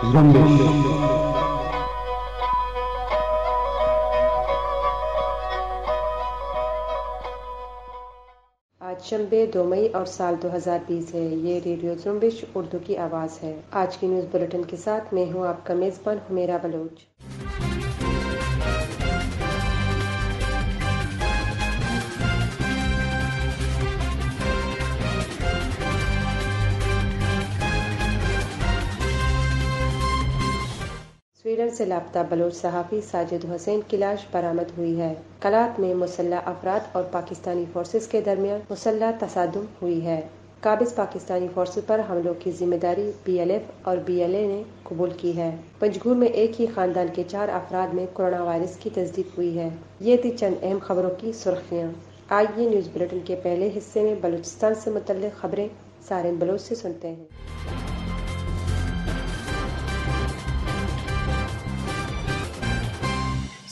आज शंबे दो मई और साल 2020 है ये रेडियो जुम्बिश उर्दू की आवाज़ है आज की न्यूज़ बुलेटिन के साथ मैं हूँ आपका मेज़बान हुमेरा बलोच किरण से लापता बलोच सहाफी साजिद हुसैन की लाश बरामद हुई है कलात में मुसल्ह अफराद और पाकिस्तानी फोर्सेज के दरमियान मुसल्ह तसादम हुई है काबिज पाकिस्तानी फोर्स पर हमलों की जिम्मेदारी बीएलएफ और बीएलए ने कबूल की है पंजगुर में एक ही खानदान के चार अफराद में कोरोना वायरस की तस्दीक हुई है ये थी चंद अहम खबरों की सुर्खियाँ आइए न्यूज बुलेटिन के पहले हिस्से में बलूचिस्तान से मुतल खबरें सारे बलोच से सुनते हैं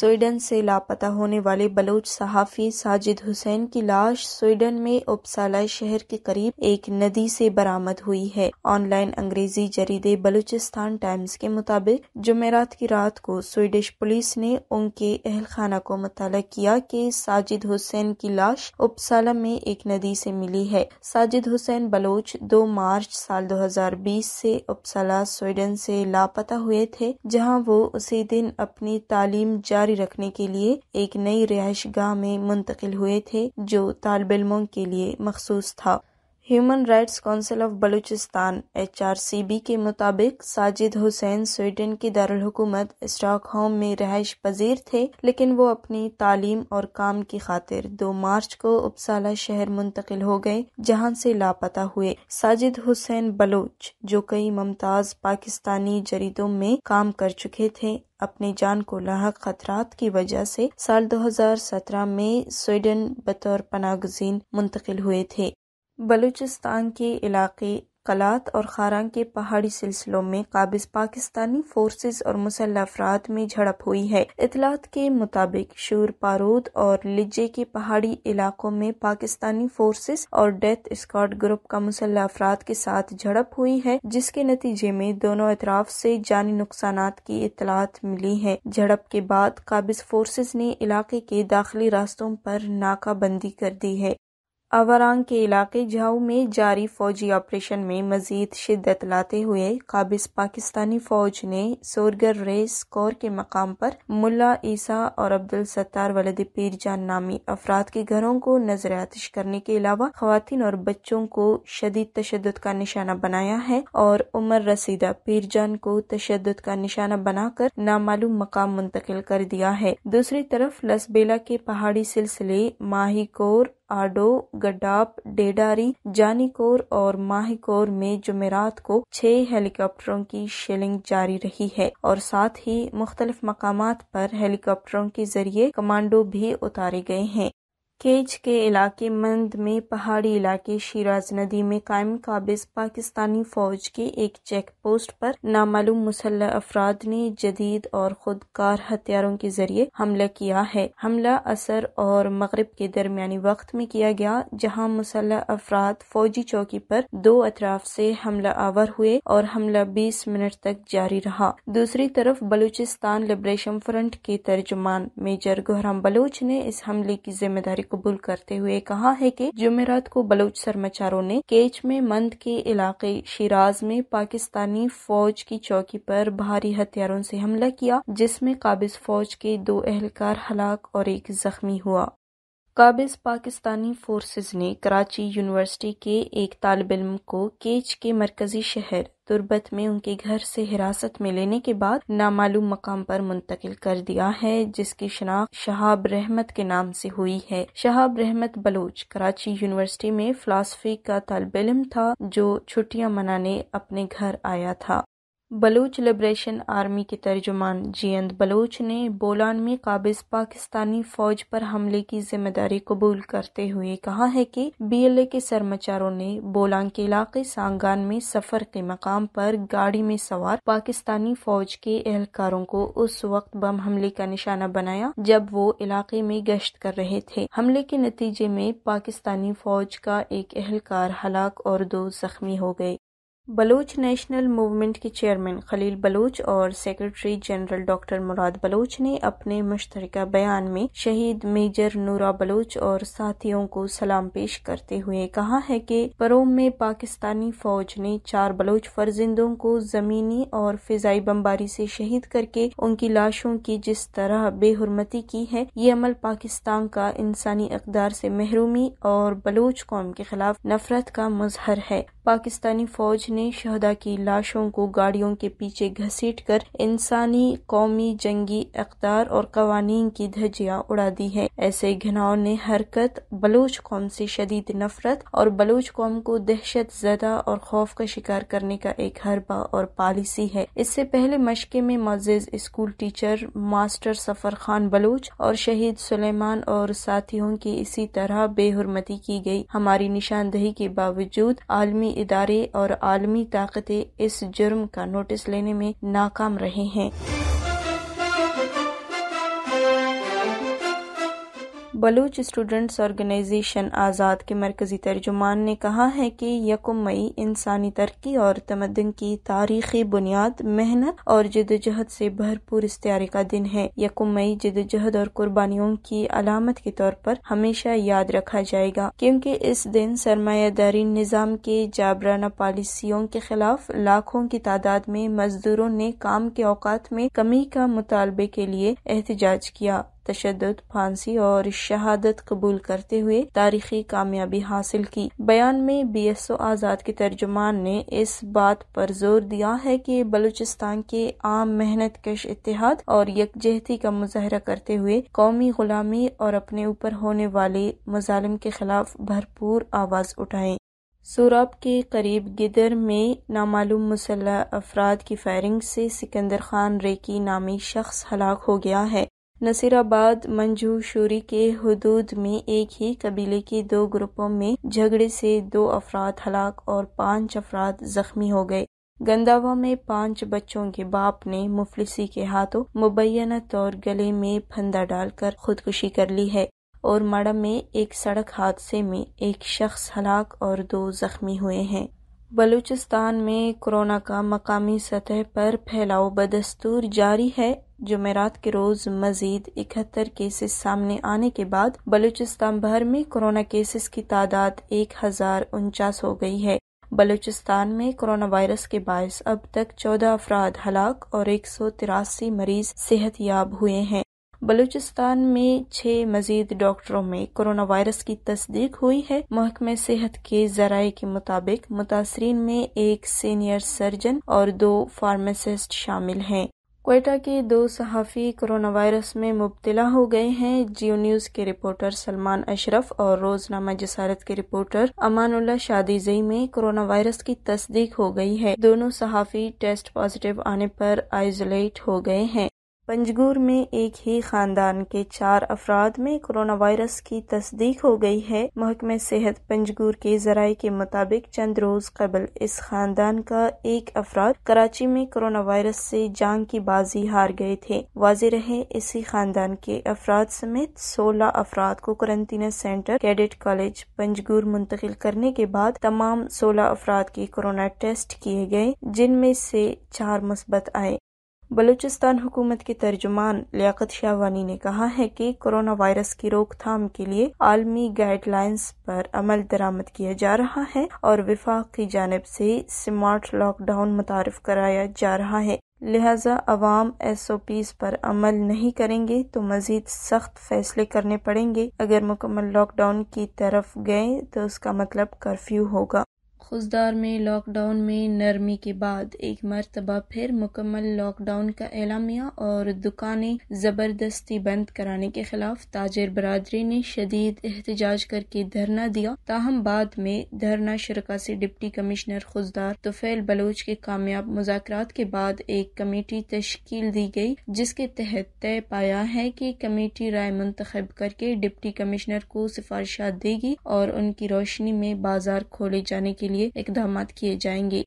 स्वीडन से लापता होने वाले बलूच सहाफ़ी साजिद हुसैन की लाश स्वीडन में उपसाला शहर के करीब एक नदी से बरामद हुई है ऑनलाइन अंग्रेजी जरीदे बलूचिस्तान टाइम्स के मुताबिक जुमेरात की रात को स्वीडिश पुलिस ने उनके अहलखाना को मुताल किया कि साजिद हुसैन की लाश उपसाला में एक नदी से मिली है साजिद हुसैन बलोच दो मार्च साल दो से उपसाला स्वीडन से लापता हुए थे जहाँ वो उसी दिन अपनी तालीम जारी जारी रखने के लिए एक नई रिहायश गाह में मुंतकिल हुए थे जो तालब इलमों के लिए मखसूस था human rights council of Balochistan बी के मुताबिक साजिद हुसैन स्वीडन की दारकूमत स्टॉकहोम में रहायश पजीर थे लेकिन वो अपनी तालीम और काम की खातिर दो मार्च को उपसाला शहर मुंतकिल हो गए जहाँ से लापता हुए साजिद हुसैन बलोच जो कई मुमताज पाकिस्तानी जरीदों में काम कर चुके थे अपनी जान को लाक खतरात की वजह से साल 2017 में स्वीडन बतौर पनागजीन मुंतकिल हुए थे बलूचिस्तान के इलाके कलात और खारान के पहाड़ी सिलसिलों में काबिज पाकिस्तानी फोर्स और मुसल अफराद में झड़प हुई है इतलात के मुताबिक शूर पारूद और लिजे के पहाड़ी इलाकों में पाकिस्तानी फोर्सेज और डेथ स्कॉट ग्रुप का मुसल अफराद के साथ झड़प हुई है जिसके नतीजे में दोनों अतराफ से जानी नुकसान की इतलात मिली है झड़प के बाद काबिज फोर्सेज ने इलाके के दाखिली रास्तों पर नाकाबंदी कर दी है अवारांग के इलाके झाऊ में जारी फौजी ऑपरेशन में मजीद शिद्दत लाते हुए काबिज पाकिस्तानी फौज ने सोरगर रेस कोर के मकाम पर मुल्ला ईसा और अब्दुल सत्तार वलद पीर जान नामी अफराद के घरों को नजर आतिश करने के अलावा खातन और बच्चों को शदीद तशद का निशाना बनाया है और उमर रसीदा पीर जान को तशद का निशाना बनाकर नामालूम मकाम मुंतकिल कर दिया है दूसरी तरफ लसबेला के पहाड़ी सिलसिले माही कोर आडो गडाप डेडारी, जानीकोर और माहिकोर में जुमेरात को छह हेलीकॉप्टरों की शेलिंग जारी रही है और साथ ही मुख्तलिफ मकाम पर हेलीकॉप्टरों के जरिए कमांडो भी उतारे गए हैं केच के इलाके मंद में पहाड़ी इलाके शिराज नदी में कायम काबिज पाकिस्तानी फौज के एक चेक पोस्ट पर नामालूम मुसल्ह अफराद ने जदीद और खुदकार हथियारों के जरिए हमला किया है हमला असर और मगरब के दरमियानी वक्त में किया गया जहां मुसल्ह अफराद फौजी चौकी पर दो अतराफ से हमला आवर हुए और हमला बीस मिनट तक जारी रहा दूसरी तरफ बलूचिस्तान लिबरेशन फ्रंट के तर्जुमान मेजर गोहराम बलूच ने इस हमले की जिम्मेदारी कबूल करते हुए कहा है कि जुमेरात को बलूच सरमाचारों ने केच में मंद के इलाके शिराज में पाकिस्तानी फौज की चौकी पर भारी हथियारों से हमला किया जिसमें काबिज फौज के दो एहलकार हलाक और एक जख्मी हुआ काबिज पाकिस्तानी फोर्सेज ने कराची यूनिवर्सिटी के एक तालब इम को केच के मरकजी शहर तुर्बत में उनके घर से हिरासत में लेने के बाद नामालूम मकाम पर मुंतकिल कर दिया है जिसकी शनाख्त शहाब रहमत के नाम से हुई है शहाब रहमत बलोच कराची यूनिवर्सिटी में फिलासफी का तालब इलम था जो छुट्टियां मनाने अपने घर आया था बलूच लिबरेशन आर्मी के तर्जुमान जियंद बलूच ने बोलान में काबिज पाकिस्तानी फौज पर हमले की जिम्मेदारी कबूल करते हुए कहा है कि बीएलए के सरमाचारों ने बोलान के इलाके सांगान में सफर के मकाम पर गाड़ी में सवार पाकिस्तानी फौज के एहलकारों को उस वक्त बम हमले का निशाना बनाया जब वो इलाके में गश्त कर रहे थे हमले के नतीजे में पाकिस्तानी फौज का एक एहलकार हलाक और दो जख्मी हो गए बलूच नेशनल मूवमेंट के चेयरमैन खलील बलूच और secretary general doctor Murad Baloch ने अपने मुश्तरका बयान में शहीद मेजर नूरा बलूच और साथियों को सलाम पेश करते हुए कहा है कि परोम में पाकिस्तानी फौज ने चार बलूच फर्जिंदों को जमीनी और फिजाई बमबारी से शहीद करके उनकी लाशों की जिस तरह बेहरमती की है ये अमल पाकिस्तान का इंसानी अकदार से महरूमी और बलूच कौम के खिलाफ नफरत का मजहर है पाकिस्तानी फौज ने शहदा की लाशों को गाड़ियों के पीछे घसीट कर इंसानी कौमी जंगी अख्तार और कवानीन की धजिया उड़ा दी है ऐसे घनाओं ने हरकत बलोच कौम से शदीद नफरत और बलोच कौम को दहशत जदा और खौफ का शिकार करने का एक हरबा और पॉलिसी है इससे पहले मशक़े में मजिज school teacher master Safar Khan Baloch और शहीद सुलेमान और साथियों की इसी तरह बेहरमती की गई हमारी निशानदही के बावजूद आलमी कौमी इदारे और आलमी ताकतें इस जुर्म का नोटिस लेने में नाकाम रहे हैं बलूच स्टूडेंट्स ऑर्गेनाइजेशन आज़ाद के मरकज़ी तर्जुमान ने कहा है कि यकम मई इंसानी तरक्की और तमदन की तारीखी बुनियाद मेहनत और जदोजहद से भरपूर इश्तारे का दिन है यकम मई जदोजहद और कुर्बानियों की अलामत के तौर पर हमेशा याद रखा जाएगा क्योंकि इस दिन सरमायादारी निज़ाम के जाबराना पॉलिसियों के खिलाफ लाखों की तादाद में मजदूरों ने काम के अवकात में कमी का मुतालबे के लिए एहतजाज किया तशद फांसी और शहादत कबूल करते हुए तारीखी कामयाबी हासिल की बयान में बी एस ओ आज़ाद के तर्जुमान ने इस बात पर जोर दिया है कि बलूचिस्तान के आम मेहनत कश इतिहाद और यकजहती का मुजाहरा करते हुए कौमी गुलामी और अपने ऊपर होने वाले मुजालिम के खिलाफ भरपूर आवाज़ उठाए सूरब के करीब गिदर में नामालूम मुसल्ह अफराद की फायरिंग से सिकंदर खान रेकी नामी शख्स हलाक हो गया है नसीराबाद मंजूशूरी के हदूद में एक ही कबीले के दो ग्रुपों में झगड़े से दो अफराद हलाक और पांच अफराद जख्मी हो गए गंदावा में पांच बच्चों के बाप ने मुफलिसी के हाथों मुबैना तौर गले में फंदा डालकर खुदकुशी कर ली है और मड़ा में एक सड़क हादसे में एक शख्स हलाक और दो जख्मी हुए हैं बलूचिस्तान में कोरोना का मकामी सतह पर फैलाव बदस्तूर जारी है जमेरात के रोज मजीद इकहत्तर केसेस सामने आने के बाद बलूचिस्तान भर में कोरोना केसेस की तादाद एक हजार उनचास हो गई है बलूचिस्तान में कोरोना वायरस के बायस अब तक चौदह अफराद हलाक और एक सौ तिरासी मरीज सेहत याब हुए हैं बलूचिस्तान में छह मजीद डॉक्टरों में कोरोना वायरस की तस्दीक हुई है महकमे सेहत के जराये के मुताबिक मुतासरीन में एक सीनियर सर्जन और दो फार्मासिस्ट शामिल हैं कोयटा के दो सहाफ़ी कोरोना वायरस में मुबतला हो गए हैं जियो न्यूज़ के रिपोर्टर सलमान अशरफ और रोज़नामा जसारत के रिपोर्टर अमानुल्ला शादी जई में कोरोना वायरस की तस्दीक हो गई है दोनों सहाफ़ी टेस्ट पॉजिटिव आने पर आइसोलेट हो गए हैं पंजगुर में एक ही खानदान के चार अफराद में कोरोना वायरस की तस्दीक हो गई है महकमे सेहत पंजगुर के जराये के मुताबिक चंद रोज कबल इस खानदान का एक अफराद कराची में कोरोना वायरस से जान की बाजी हार गए थे वाजे रहे इसी खानदान के अफराद समेत सोलह अफराद को quarantine centre cadet college Panjgur मुंतकिल करने के बाद तमाम सोलह अफराद के कोरोना टेस्ट किए गए जिनमें से चार मुस्बत आए बलूचिस्तान हुकूमत के तर्जुमान लियाकत शाहवानी ने कहा है कि कोरोना वायरस की रोकथाम के लिए आलमी गाइडलाइंस पर अमल दरामद किया जा रहा है और विफाक की जानब से स्मार्ट लॉकडाउन मुतारफ कराया जा रहा है लिहाजा अवाम एस ओ पीज पर अमल नहीं करेंगे तो मजीद सख्त फैसले करने पड़ेंगे अगर मुकम्मल लॉकडाउन की तरफ गए तो उसका मतलब कर्फ्यू होगा खुजदार में लॉकडाउन में नरमी के बाद एक मरतबा फिर मुकम्मल लॉकडाउन का एलामिया और दुकानें जबरदस्ती बंद कराने के खिलाफ ताजर बरदरी ने शदीद एहतजाज करके धरना दिया ताहम बाद में धरना शुरा से डिप्टी कमिश्नर खुसदार तुफेल बलोच के कामयाब मुजाकर के बाद एक कमेटी तश्कील दी गई जिसके तहत तय पाया है की कमेटी राय मंतखब करके डिप्टी कमिश्नर को सिफारिशा देगी और उनकी रोशनी में बाजार खोले जाने के लिए इकदाम किए जाएंगे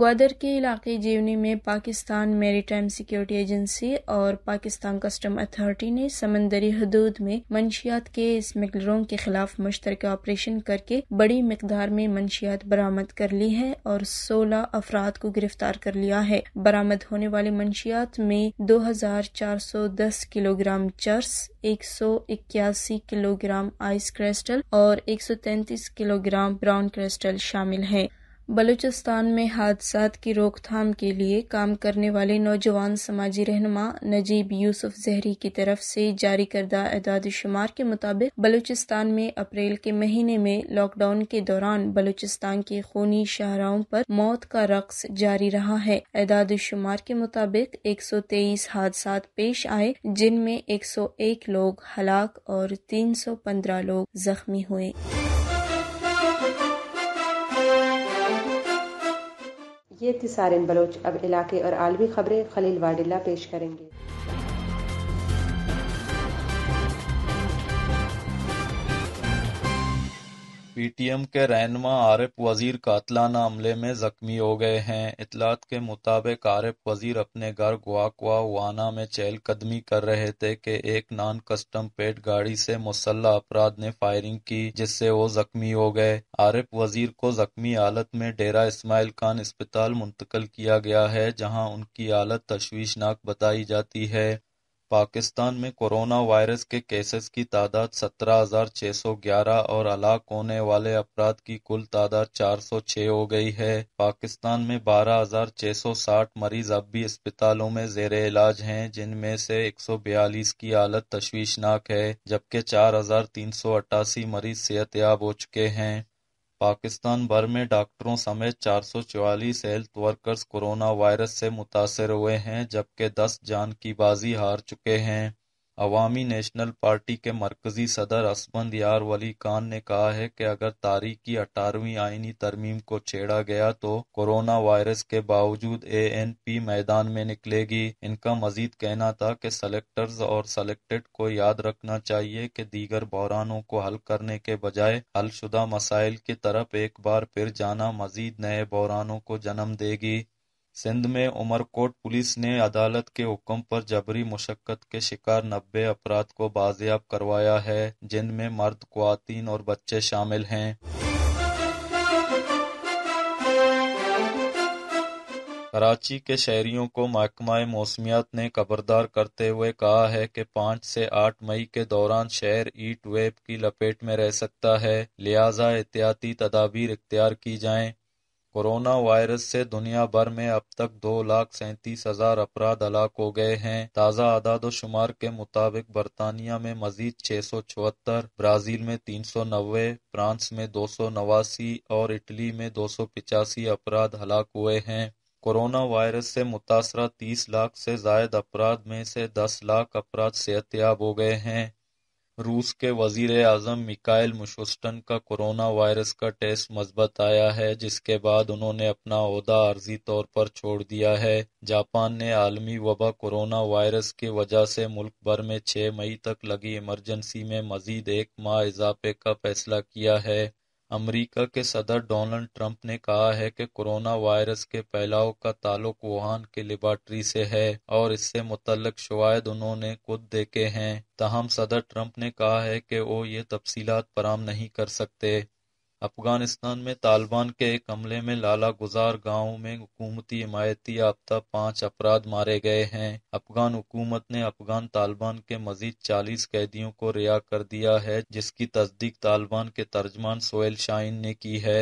ग्वादर के इलाके जीवनी में पाकिस्तान मेरीटाइम सिक्योरिटी एजेंसी और पाकिस्तान कस्टम अथॉरिटी ने समंदरी हदूद में मंशियात के स्मगलरों के खिलाफ मुश्तर ऑपरेशन करके बड़ी मकदार में मंशियात बरामद कर ली है और सोलह अफराद को गिरफ्तार कर लिया है बरामद होने वाले मंशियात में दो हजार चार सौ दस किलोग्राम चर्स एक सौ इक्यासी किलोग्राम आइस क्रिस्टल और एक सौ तैतीस किलोग्राम ब्राउन क्रिस्टल शामिल है बलूचिस्तान में हादसा की रोकथाम के लिए काम करने वाले नौजवान समाजी रहनमा नजीब यूसुफ जहरी की तरफ से जारी करदा एदाद शुमार के मुताबिक बलूचिस्तान में अप्रैल के महीने में लॉकडाउन के दौरान बलूचिस्तान के खूनी शहराओं पर मौत का रक्स जारी रहा है एदाद शुमार के मुताबिक एक सौ तेईस हादसा पेश आए जिनमें एक सौ एक लोग हलाक और तीन सौ पंद्रह लोग जख्मी हुए ये थी सारिन बलोच अब इलाके और आलमी खबरें खलील वाडिल्ला पेश करेंगे पीटीएम के रहनमा आरिफ वजीर कातलाना हमले में जख्मी हो गए हैं इतलात के मुताबिक आरिफ वजीर अपने घर गुआकुआवाना में चहलकदमी कर रहे थे कि एक नॉन कस्टम पेट गाड़ी से मुसल्ह अपराध ने फायरिंग की जिससे वो जख्मी हो गए आरिफ वजीर को जख्मी हालत में डेरा इसमाइल खान अस्पताल मुंतकल किया गया है जहाँ उनकी हालत तशवीशनाक बताई जाती है पाकिस्तान में कोरोना वायरस के केसेस की तादाद सत्रह हजार छह सौ ग्यारह और हलाक होने वाले अपराध की कुल तादाद चार सौ छह हो गई है पाकिस्तान में बारह हजार छह सौ साठ मरीज अब भी अस्पतालों में जेर इलाज हैं जिनमें से एक सौ बयालीस की हालत तश्वीशनाक है जबकि चार हजार तीन सौ अट्ठासी मरीज सेहत हो चुके हैं पाकिस्तान भर में डॉक्टरों समेत चार सौ चौवालीस हेल्थ वर्कर्स कोरोना वायरस से मुतासर हुए हैं जबकि दस जान की बाजी हार चुके हैं अवामी नेशनल पार्टी के मरकजी सदर असमंद यार वली खान ने कहा है कि अगर तारीखी अठारहवीं आइनी तरमीम को छेड़ा गया तो कोरोना वायरस के बावजूद ए एन पी मैदान में निकलेगी इनका मजीद कहना था कि सेलेक्टर्स और सेलेक्टेड को याद रखना चाहिए कि दीगर बहरानों को हल करने के बजाय हलशुदा मसाइल की तरफ एक बार फिर जाना मजीद नए बहरानों को जन्म देगी सिंध में उमरकोट पुलिस ने अदालत के हुक्म पर जबरी मुशक्कत के शिकार नब्बे अपराध को बाजियाब करवाया है जिनमें मर्द खुवान और बच्चे शामिल हैं कराची के शहरियों को महकमा मौसमियात ने खबरदार करते हुए कहा है कि पाँच से आठ मई के दौरान शहर ईट वेब की लपेट में रह सकता है लिहाजा एहतियाती तदाबीर इख्तियार की जाएं कोरोना वायरस से दुनिया भर में अब तक दो लाख सैंतीस हजार अपराध हलाक हो गए हैं ताज़ा आदाद शुमार के मुताबिक बरतानिया में मजीद छह सौ चौहत्तर ब्राज़ील में तीन सौ नब्बे फ्रांस में दो सौ नवासी और इटली में दो सौ पिचासी अपराध हलाक हुए हैं कोरोना वायरस से मुतासरा तीस लाख से जायद अपराध में से दस लाख अपराध सेहतयाब हो गए हैं रूस के वजीर अजम आजम मिकाइल मिशुस्टन का कोरोना वायरस का टेस्ट मजबत आया है, जिसके बाद उन्होंने अपना अहदा आर्जी तौर पर छोड़ दिया है। जापान ने आलमी वबा कोरोना वायरस की वजह से मुल्क भर में छह मई तक लगी इमरजेंसी में मजीद एक माह इजाफे का फैसला किया है। अमेरिका के सदर डोनाल्ड ट्रंप ने कहा है कि कोरोना वायरस के फैलाव का ताल्लुक वुहान के लेबॉरटरी से है और इससे मुतलक शवायद उन्होंने खुद देखे हैं तहम सदर ट्रंप ने कहा है कि वो ये तफसीलात फराम नहीं कर सकते अफगानिस्तान में तालिबान के एक हमले में लाला गुजार गाँव में हुकूमती हिमायती याफ्ता पाँच अफराद मारे गए हैं अफगान हुकूमत ने अफगान तालिबान के मजीद चालीस कैदियों को रिहा कर दिया है जिसकी तस्दीक तालिबान के तर्जमान सोहेल शाहीन ने की है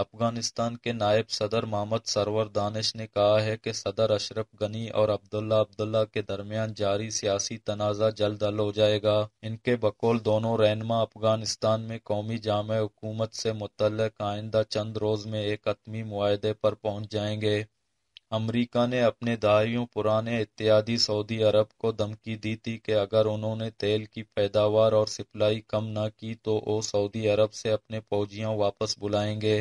अफगानिस्तान के नायब सदर मोहम्मद सरवर दानिश ने कहा है कि सदर अशरफ गनी और अब्दुल्ला अब्दुल्ला के दरमियान जारी सियासी तनाज़ा जल्द हल हो जाएगा इनके बकौल दोनों रहनमा अफगानिस्तान में कौमी जाम हुकूमत से मुतल आइंदा चंद रोज़ में एक आत्मी माहदे पर पहुंच जाएंगे अमरीका ने अपने दहाइयों पुराने इत्यादि सऊदी अरब को धमकी दी थी कि अगर उन्होंने तेल की पैदावार और सप्लाई कम न की तो वो सऊदी अरब से अपने फौजियाँ वापस बुलाएंगे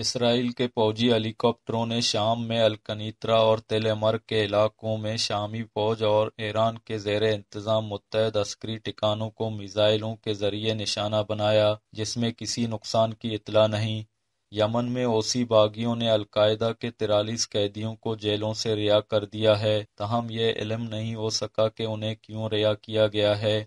इसराइल के फौजी हेलीकॉप्टरों ने शाम में अलकनीतरा और तेलेमर के इलाकों में शामी फौज और ईरान के जेर इंतजाम मुतहद अस्करी ठिकानों को मिज़ाइलों के जरिए निशाना बनाया जिसमें किसी नुकसान की इतला नहीं यमन में ओसी बागियों ने अलकायदा के तिरालीस कैदियों को जेलों से रिहा कर दिया है तहम यह इलम नहीं हो सका कि उन्हें क्यों रिहा किया गया है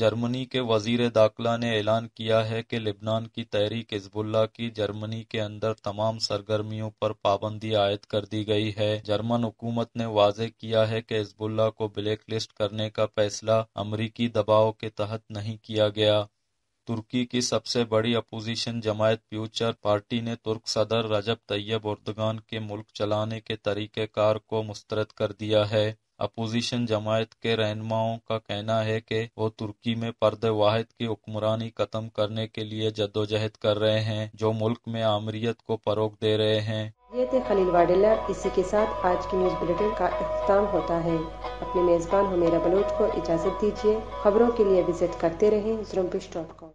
जर्मनी के वजीर दाखिला ने ऐलान किया है कि लिबनान की तहरीक हिजबुल्ला की जर्मनी के अंदर तमाम सरगर्मियों पर पाबंदी आयद कर दी गई है जर्मन हुकूमत ने वाजह किया है कि हिजबुल्ला को ब्लैक लिस्ट करने का फैसला अमरीकी दबाव के तहत नहीं किया गया तुर्की की सबसे बड़ी अपोजिशन जमायत फ्यूचर पार्टी ने तुर्क सदर रजब तैयब उर्दगान के मुल्क चलाने के तरीक़ेकार को मुस्तरद कर दिया है अपोजिशन जमायत के रहनुमाओं का कहना है कि वो तुर्की में पर्द वाहिद की हुक्मरानी खत्म करने के लिए जद्दोजहद कर रहे हैं जो मुल्क में आमरीत को फरोग दे रहे हैं ये थे खलील वाडेला इसी के साथ आज की न्यूज बुलेटिन का अख्ताम होता है अपने मेजबान हुमेरा बलोच को इजाजत दीजिए खबरों के लिए विजिट करते रहें जुर्मपिश डॉट कॉम